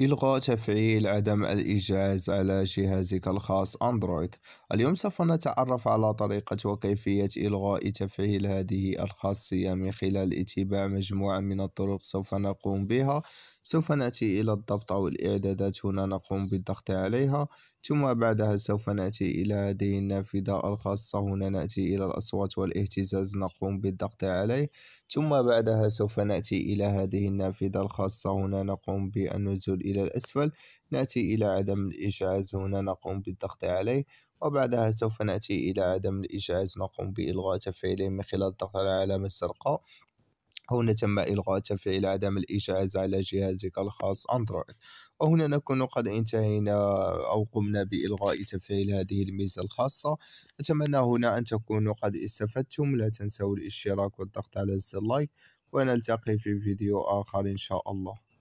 إلغاء تفعيل عدم الإيجاز على جهازك الخاص أندرويد اليوم سوف نتعرف على طريقة وكيفية إلغاء تفعيل هذه الخاصية من خلال اتباع مجموعة من الطرق سوف نقوم بها سوف نأتي إلى الضبط أو الإعدادات هنا نقوم بالضغط عليها ثم بعدها سوف نأتي إلى هذه النافذة الخاصة هنا نأتي إلى الأصوات والاهتزاز نقوم بالضغط عليه ثم بعدها سوف نأتي إلى هذه النافذة الخاصة هنا نقوم بالنزول إلى الأسفل نأتي إلى عدم الإشعاز هنا نقوم بالضغط عليه وبعدها سوف نأتي إلى عدم الإشعاز نقوم بإلغاء تفعيله من خلال الضغط على علامة السرقة هنا تم إلغاء تفعيل عدم الإجهاز على جهازك الخاص أندرويد وهنا نكون قد انتهينا أو قمنا بإلغاء تفعيل هذه الميزة الخاصة أتمنى هنا أن تكونوا قد استفدتم لا تنسوا الاشتراك والضغط على زر اللايك ونلتقي في فيديو آخر إن شاء الله